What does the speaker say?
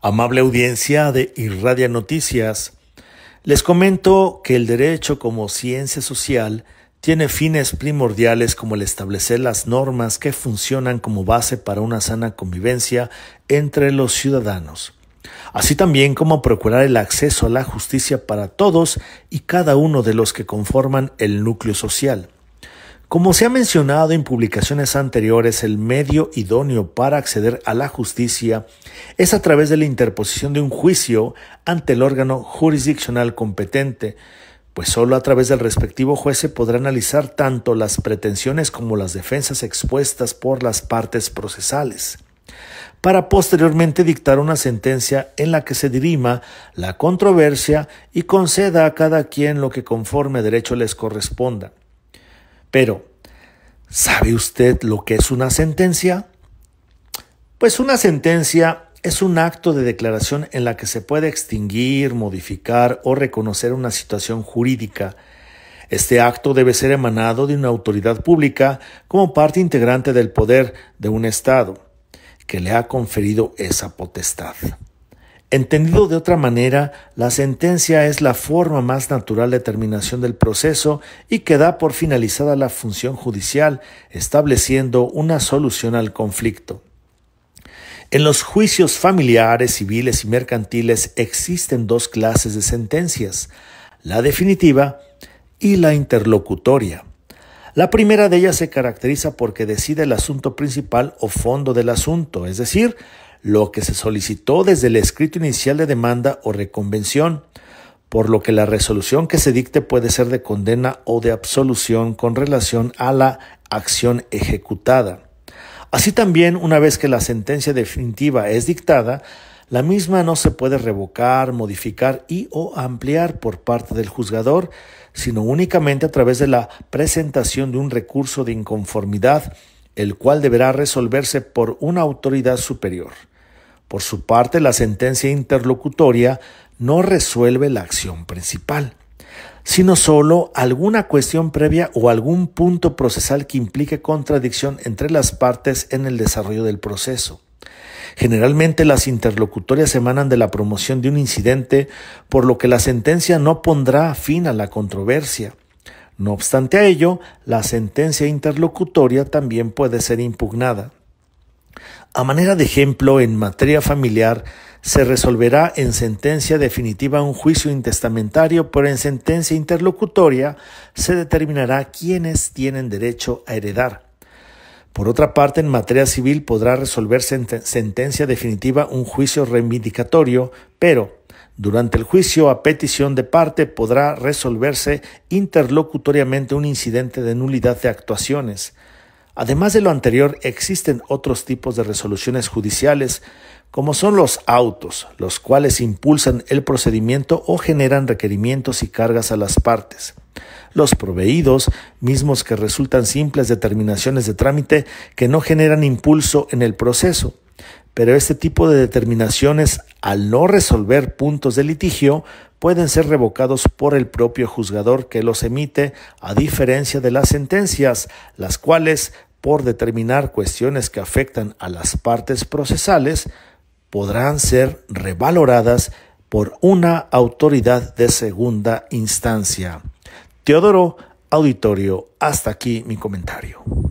Amable audiencia de Irradia Noticias, les comento que el derecho como ciencia social tiene fines primordiales como el establecer las normas que funcionan como base para una sana convivencia entre los ciudadanos, así también como procurar el acceso a la justicia para todos y cada uno de los que conforman el núcleo social. Como se ha mencionado en publicaciones anteriores, el medio idóneo para acceder a la justicia es a través de la interposición de un juicio ante el órgano jurisdiccional competente, pues solo a través del respectivo juez se podrá analizar tanto las pretensiones como las defensas expuestas por las partes procesales, para posteriormente dictar una sentencia en la que se dirima la controversia y conceda a cada quien lo que conforme derecho les corresponda pero, ¿sabe usted lo que es una sentencia? Pues una sentencia es un acto de declaración en la que se puede extinguir, modificar o reconocer una situación jurídica. Este acto debe ser emanado de una autoridad pública como parte integrante del poder de un Estado que le ha conferido esa potestad. Entendido de otra manera, la sentencia es la forma más natural de terminación del proceso y que da por finalizada la función judicial, estableciendo una solución al conflicto. En los juicios familiares, civiles y mercantiles existen dos clases de sentencias, la definitiva y la interlocutoria. La primera de ellas se caracteriza porque decide el asunto principal o fondo del asunto, es decir, lo que se solicitó desde el escrito inicial de demanda o reconvención, por lo que la resolución que se dicte puede ser de condena o de absolución con relación a la acción ejecutada. Así también, una vez que la sentencia definitiva es dictada, la misma no se puede revocar, modificar y o ampliar por parte del juzgador, sino únicamente a través de la presentación de un recurso de inconformidad el cual deberá resolverse por una autoridad superior. Por su parte, la sentencia interlocutoria no resuelve la acción principal, sino solo alguna cuestión previa o algún punto procesal que implique contradicción entre las partes en el desarrollo del proceso. Generalmente las interlocutorias emanan de la promoción de un incidente, por lo que la sentencia no pondrá fin a la controversia. No obstante a ello, la sentencia interlocutoria también puede ser impugnada. A manera de ejemplo, en materia familiar, se resolverá en sentencia definitiva un juicio intestamentario, pero en sentencia interlocutoria se determinará quiénes tienen derecho a heredar. Por otra parte, en materia civil podrá resolverse en sentencia definitiva un juicio reivindicatorio, pero durante el juicio a petición de parte podrá resolverse interlocutoriamente un incidente de nulidad de actuaciones. Además de lo anterior, existen otros tipos de resoluciones judiciales, como son los autos, los cuales impulsan el procedimiento o generan requerimientos y cargas a las partes. Los proveídos, mismos que resultan simples determinaciones de trámite que no generan impulso en el proceso pero este tipo de determinaciones, al no resolver puntos de litigio, pueden ser revocados por el propio juzgador que los emite, a diferencia de las sentencias, las cuales, por determinar cuestiones que afectan a las partes procesales, podrán ser revaloradas por una autoridad de segunda instancia. Teodoro Auditorio, hasta aquí mi comentario.